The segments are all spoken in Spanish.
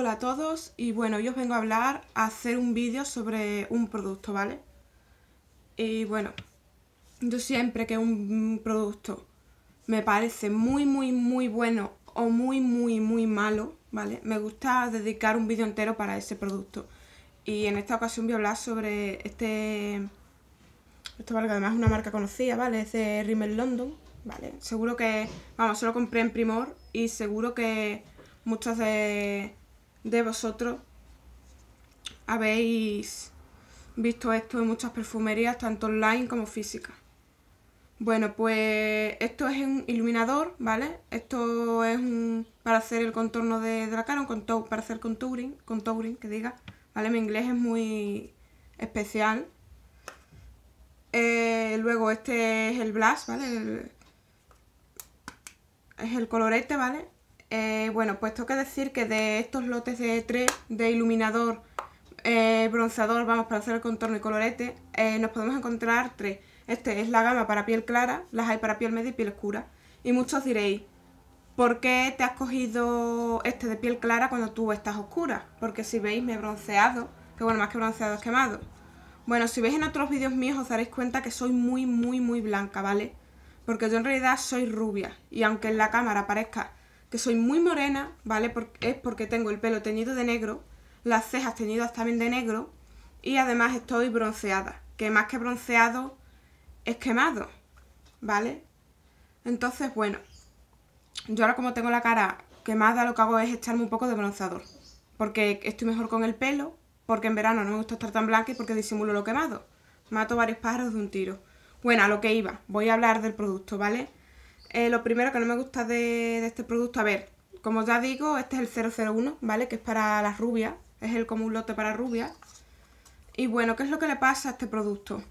Hola a todos y bueno, yo os vengo a hablar, a hacer un vídeo sobre un producto, ¿vale? Y bueno, yo siempre que un producto me parece muy, muy, muy bueno o muy, muy, muy malo, ¿vale? Me gusta dedicar un vídeo entero para ese producto. Y en esta ocasión voy a hablar sobre este... Esto vale, que además es una marca conocida, ¿vale? Es de Rimmel London, ¿vale? Seguro que... Vamos, solo compré en Primor y seguro que muchos de de vosotros habéis visto esto en muchas perfumerías, tanto online como física Bueno, pues esto es un iluminador, ¿vale? Esto es un, para hacer el contorno de, de la cara, para hacer contouring, contouring, que diga, ¿vale? Mi inglés es muy especial. Eh, luego este es el blush, ¿vale? es el colorete, ¿vale? Eh, bueno, pues tengo que decir que de estos lotes de 3 de iluminador, eh, bronceador, vamos, para hacer el contorno y colorete, eh, nos podemos encontrar tres. Este es la gama para piel clara, las hay para piel media y piel oscura. Y muchos diréis, ¿por qué te has cogido este de piel clara cuando tú estás oscura? Porque si veis me he bronceado, que bueno, más que bronceado es quemado. Bueno, si veis en otros vídeos míos os daréis cuenta que soy muy, muy, muy blanca, ¿vale? Porque yo en realidad soy rubia y aunque en la cámara parezca que soy muy morena, ¿vale? Porque es porque tengo el pelo teñido de negro, las cejas teñidas también de negro y además estoy bronceada, que más que bronceado es quemado, ¿vale? Entonces, bueno, yo ahora como tengo la cara quemada, lo que hago es echarme un poco de bronceador, porque estoy mejor con el pelo, porque en verano no me gusta estar tan blanca y porque disimulo lo quemado. Mato varios pájaros de un tiro. Bueno, a lo que iba, voy a hablar del producto, ¿vale? Eh, lo primero que no me gusta de, este producto, a ver, como ya digo, este es el 001, ¿vale? Que es para las rubias, es el común lote para rubias. Y bueno, ¿qué es lo que le pasa a este producto?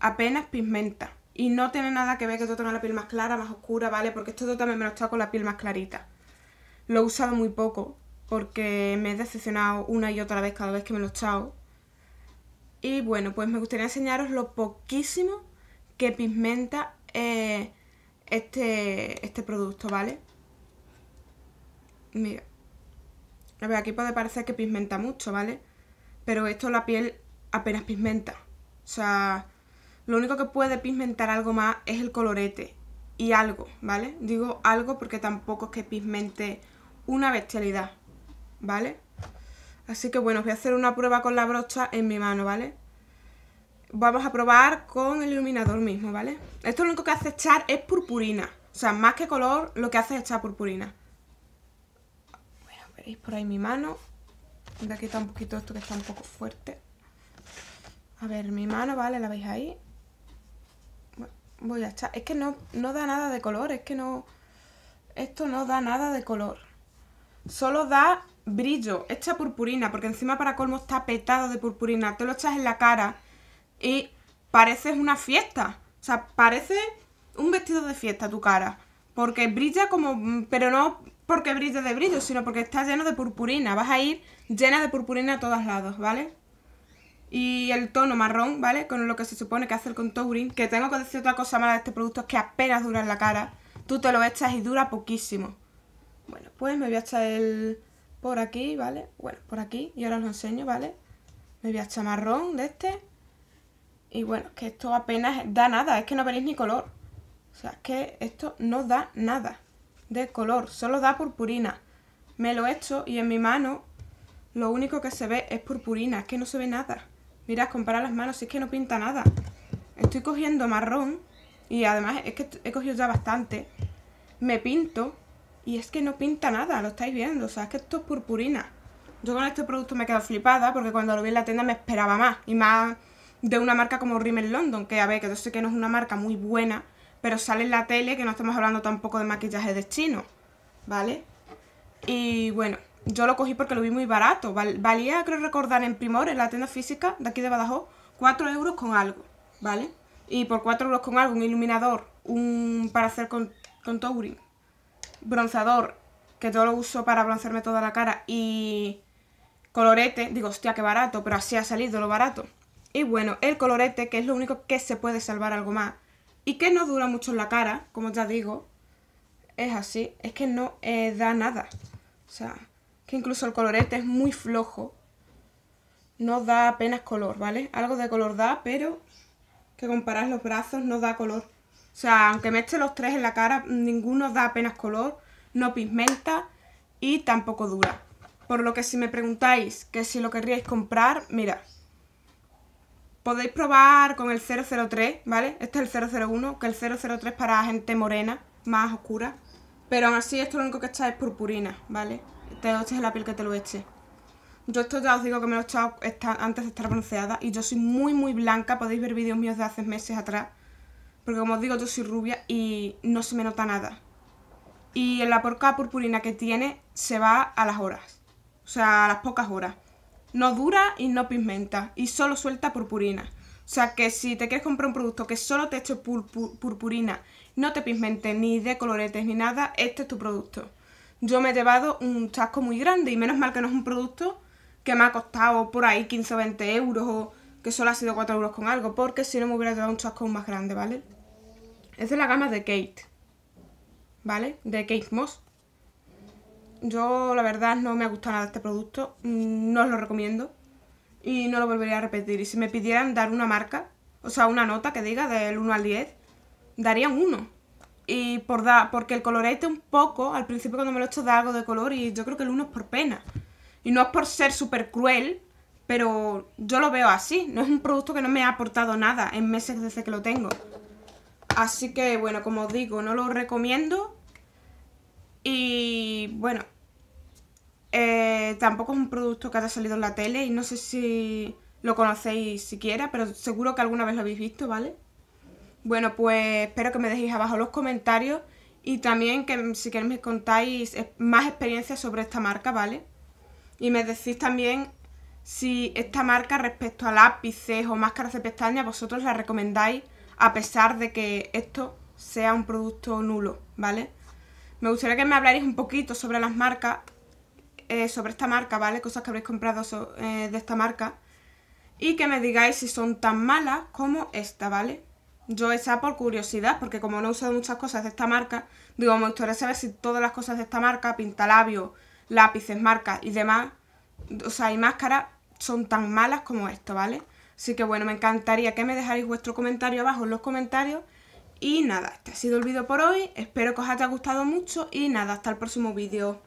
Apenas pigmenta. Y no tiene nada que ver que yo tenga la piel más clara, más oscura, ¿vale? Porque esto yo también me lo he echado con la piel más clarita. Lo he usado muy poco, porque me he decepcionado una y otra vez cada vez que me lo he echado. Y bueno, pues me gustaría enseñaros lo poquísimo que pigmenta eh, este, este producto, ¿vale? Mira. A ver, aquí puede parecer que pigmenta mucho, ¿vale? Pero esto la piel apenas pigmenta. O sea, lo único que puede pigmentar algo más es el colorete. Y algo, ¿vale? Digo algo porque tampoco es que pigmente una bestialidad, ¿vale? Así que bueno, voy a hacer una prueba con la brocha en mi mano, ¿vale? vamos a probar con el iluminador mismo, ¿vale? Esto lo único que hace echar es purpurina. O sea, más que color, lo que hace es echar purpurina. Bueno, por ahí mi mano. Voy a está un poquito esto que está un poco fuerte. A ver, mi mano, ¿vale? ¿La veis ahí? Voy a echar... Es que no, no da nada de color, es que no... Esto no da nada de color. Solo da brillo, echa purpurina, porque encima para colmo está petado de purpurina. Te lo echas en la cara y pareces una fiesta. O sea, parece un vestido de fiesta tu cara. Porque brilla como. Pero no porque brille de brillo, sino porque está lleno de purpurina. Vas a ir llena de purpurina a todos lados, ¿vale? Y el tono marrón, ¿vale? Con lo que se supone que hace el contouring. Que tengo que decir otra cosa mala de este producto, es que apenas dura en la cara. Tú te lo echas y dura poquísimo. Bueno, pues me voy a echar el... Por aquí, ¿vale? Bueno, por aquí. Y ahora os lo enseño, ¿vale? Me voy a echar marrón de este. Y bueno, que esto apenas da nada, es que no veréis ni color. O sea, es que esto no da nada de color, solo da purpurina. Me lo he hecho y en mi mano lo único que se ve es purpurina, es que no se ve nada. Mirad, comparar las manos, si es que no pinta nada. Estoy cogiendo marrón y además es que he cogido ya bastante. Me pinto y es que no pinta nada, lo estáis viendo, o sea, es que esto es purpurina. Yo con este producto me quedo flipada porque cuando lo vi en la tienda me esperaba más y más de una marca como Rimmel London, que a ver, que yo sé que no es una marca muy buena, pero sale en la tele que no estamos hablando tampoco de maquillaje de chino, ¿vale? Y bueno, yo lo cogí porque lo vi muy barato, valía, creo recordar, en Primor, en la tienda física de aquí de Badajoz, 4 euros con algo, ¿vale? Y por 4 euros con algo, un iluminador, un para hacer con contouring, bronzador, que yo lo uso para broncearme toda la cara, y colorete, digo, hostia, qué barato, pero así ha salido lo barato. Y bueno, el colorete, que es lo único que se puede salvar algo más. Y que no dura mucho en la cara, como ya digo. Es así, es que no eh, da nada. O sea, que incluso el colorete es muy flojo. No da apenas color, ¿vale? Algo de color da, pero que comparás los brazos no da color. O sea, aunque me eche los tres en la cara, ninguno da apenas color, no pigmenta y tampoco dura. Por lo que si me preguntáis que si lo querríais comprar, mirad podéis probar con el 003, ¿vale? Este es el 001, que el 003 para gente morena, más oscura. Pero aún así esto lo único que está es purpurina, ¿vale? Te lo eches en la piel que te lo eche. Yo esto ya os digo que me lo he echado antes de estar bronceada y yo soy muy muy blanca, podéis ver vídeos míos de hace meses atrás. Porque como os digo, yo soy rubia y no se me nota nada. Y la porca purpurina que tiene se va a las horas. O sea, a las pocas horas no dura y no pigmenta y solo suelta purpurina. O sea que si te quieres comprar un producto que solo te eche purpurina, no te pigmente ni de coloretes ni nada, este es tu producto. Yo me he llevado un chasco muy grande y menos mal que no es un producto que me ha costado por ahí 15 o 20 euros o que solo ha sido 4 euros con algo, porque si no me hubiera llevado un chasco más grande, ¿vale? Es es la gama de Kate, ¿vale? De Kate Moss. Yo la verdad no me ha gustado nada este producto, mm, no os lo recomiendo y no lo volvería a repetir. Y si me pidieran dar una marca, o sea, una nota que diga del 1 al 10, darían uno 1. Y por da, porque el colorete un poco, al principio cuando me lo he hecho da algo de color y yo creo que el 1 es por pena. Y no es por ser súper cruel, pero yo lo veo así. No es un producto que no me ha aportado nada en meses desde que lo tengo. Así que bueno, como os digo, no lo recomiendo y bueno, eh, tampoco es un producto que haya salido en la tele y no sé si lo conocéis siquiera, pero seguro que alguna vez lo habéis visto, ¿vale? Bueno, pues espero que me dejéis abajo los comentarios y también que si queréis me contáis más experiencias sobre esta marca, ¿vale? Y me decís también si esta marca respecto a lápices o máscaras de pestañas vosotros la recomendáis a pesar de que esto sea un producto nulo, ¿vale? Me gustaría que me hablarais un poquito sobre las marcas, eh, sobre esta marca, ¿vale? Cosas que habréis comprado eh, de esta marca. Y que me digáis si son tan malas como esta, ¿vale? Yo esa por curiosidad, porque como no he usado muchas cosas de esta marca, digo, me gustaría saber si todas las cosas de esta marca, pintalabios, lápices, marcas y demás, o sea, y máscaras, son tan malas como esto, ¿vale? Así que bueno, me encantaría que me dejarais vuestro comentario abajo en los comentarios y nada, este ha sido el vídeo por hoy. Espero que os haya gustado mucho y nada, hasta el próximo vídeo.